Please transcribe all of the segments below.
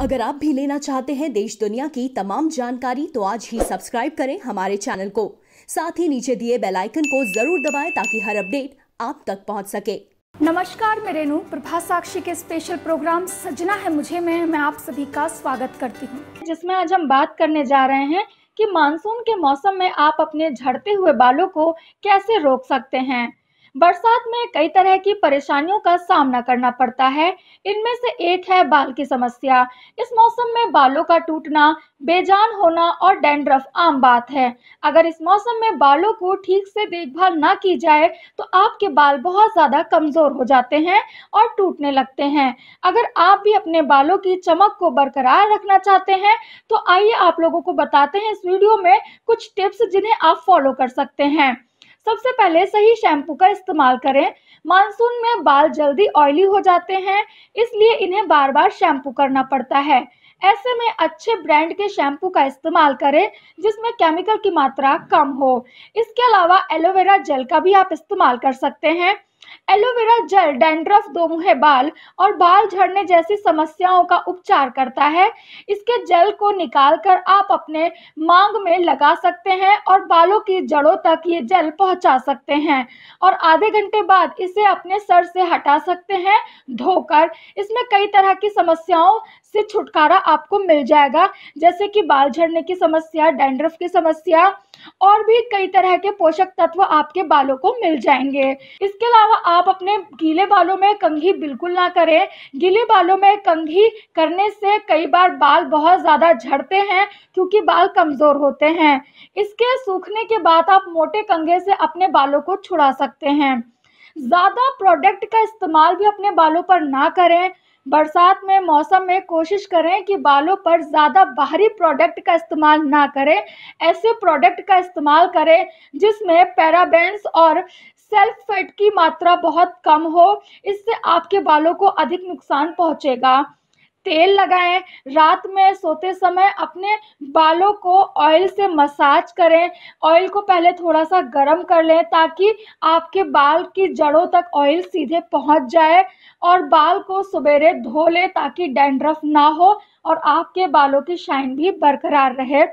अगर आप भी लेना चाहते हैं देश दुनिया की तमाम जानकारी तो आज ही सब्सक्राइब करें हमारे चैनल को साथ ही नीचे दिए बेल आइकन को जरूर दबाएं ताकि हर अपडेट आप तक पहुंच सके नमस्कार मैं रेनू प्रभा साक्षी के स्पेशल प्रोग्राम सजना है मुझे में मैं आप सभी का स्वागत करती हूँ जिसमे आज हम बात करने जा रहे हैं कि मानसून के मौसम में आप अपने झड़ते हुए बालों को कैसे रोक सकते हैं बरसात में कई तरह की परेशानियों का सामना करना पड़ता है इनमें से एक है बाल की समस्या इस मौसम में बालों का टूटना बेजान होना और डेंड्रफ आम बात है अगर इस मौसम में बालों को ठीक से देखभाल ना की जाए तो आपके बाल बहुत ज़्यादा कमज़ोर हो जाते हैं और टूटने लगते हैं अगर आप भी अपने बालों की चमक को बरकरार रखना चाहते हैं तो आइए आप लोगों को बताते हैं इस वीडियो में कुछ टिप्स जिन्हें आप फॉलो कर सकते हैं सबसे पहले सही शैम्पू का इस्तेमाल करें मानसून में बाल जल्दी ऑयली हो जाते हैं इसलिए इन्हें बार बार शैम्पू करना पड़ता है ऐसे में अच्छे ब्रांड के शैम्पू का इस्तेमाल करें जिसमें केमिकल की मात्रा कम हो इसके अलावा एलोवेरा जेल का भी आप इस्तेमाल कर सकते हैं एलोवेरा जल डेंड्रफ दो मुहे बाल और बाल झड़ने जैसी समस्याओं का उपचार करता है इसके जल को निकालकर आप अपने मांग में लगा सकते हैं और बालों की जड़ों तक ये जल पहुंचा सकते हैं और आधे घंटे बाद इसे अपने सर से हटा सकते हैं धोकर इसमें कई तरह की समस्याओं से छुटकारा आपको मिल जाएगा जैसे कि बाल झड़ने की समस्या डेंड्रफ की समस्या और भी कई तरह के पोषक तत्व आपके बालों को मिल जाएंगे इसके अलावा अलावा आप अपने गीले बालों में कंघी बिल्कुल ना करें गीले बालों में कंघी करने से कई बार बाल बहुत ज़्यादा झड़ते हैं क्योंकि बाल कमज़ोर होते हैं इसके सूखने के बाद आप मोटे कंघे से अपने बालों को छुड़ा सकते हैं ज़्यादा प्रोडक्ट का इस्तेमाल भी अपने बालों पर ना करें बरसात में मौसम में कोशिश करें कि बालों पर ज़्यादा बाहरी प्रोडक्ट का इस्तेमाल ना करें ऐसे प्रोडक्ट का इस्तेमाल करें जिसमें पैराबेंस और सेल्फ फैट की मात्रा बहुत कम हो इससे आपके बालों को अधिक नुकसान पहुंचेगा तेल लगाएं रात में सोते समय अपने बालों को ऑयल से मसाज करें ऑयल को पहले थोड़ा सा गर्म कर लें ताकि आपके बाल की जड़ों तक ऑयल सीधे पहुंच जाए और बाल को सवेरे धो लें ताकि डैंड्रफ ना हो और आपके बालों की शाइन भी बरकरार रहे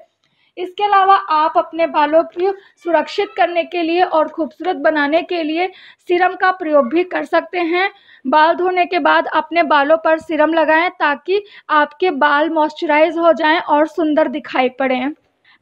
इसके अलावा आप अपने बालों की सुरक्षित करने के लिए और खूबसूरत बनाने के लिए सीरम का प्रयोग भी कर सकते हैं बाल धोने के बाद अपने बालों पर सीरम लगाएं ताकि आपके बाल मॉइस्चराइज हो जाएं और सुंदर दिखाई पड़ें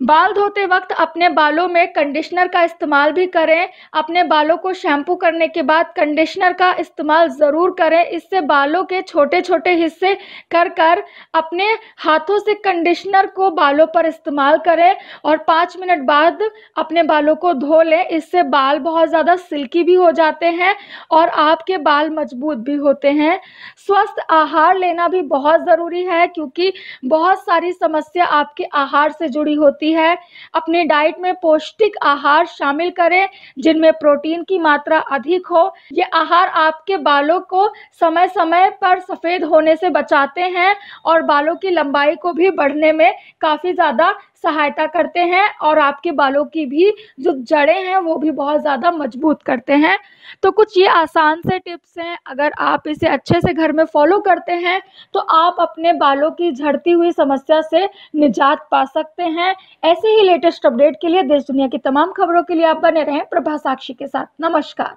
बाल धोते वक्त अपने बालों में कंडीशनर का इस्तेमाल भी करें अपने बालों को शैम्पू करने के बाद कंडीशनर का इस्तेमाल ज़रूर करें इससे बालों के छोटे छोटे हिस्से कर कर अपने हाथों से कंडीशनर को बालों पर इस्तेमाल करें और पाँच मिनट बाद अपने बालों को धो लें इससे बाल बहुत ज़्यादा सिल्की भी हो जाते हैं और आपके बाल मजबूत भी होते हैं स्वस्थ आहार लेना भी बहुत ज़रूरी है क्योंकि बहुत सारी समस्या आपके आहार से जुड़ी होती सकती है अपने डाइट में पौष्टिक आहार शामिल करें जिनमें प्रोटीन की मात्रा अधिक हो ये आहार आपके बालों को समय समय पर सफ़ेद होने से बचाते हैं और बालों की लंबाई को भी बढ़ने में काफ़ी ज़्यादा सहायता करते हैं और आपके बालों की भी जो जड़ें हैं वो भी बहुत ज़्यादा मजबूत करते हैं तो कुछ ये आसान से टिप्स हैं अगर आप इसे अच्छे से घर में फॉलो करते हैं तो आप अपने बालों की झड़ती हुई समस्या से निजात पा सकते हैं ऐसे ही लेटेस्ट अपडेट के लिए देश दुनिया की तमाम खबरों के लिए आप बने रहें प्रभा साक्षी के साथ नमस्कार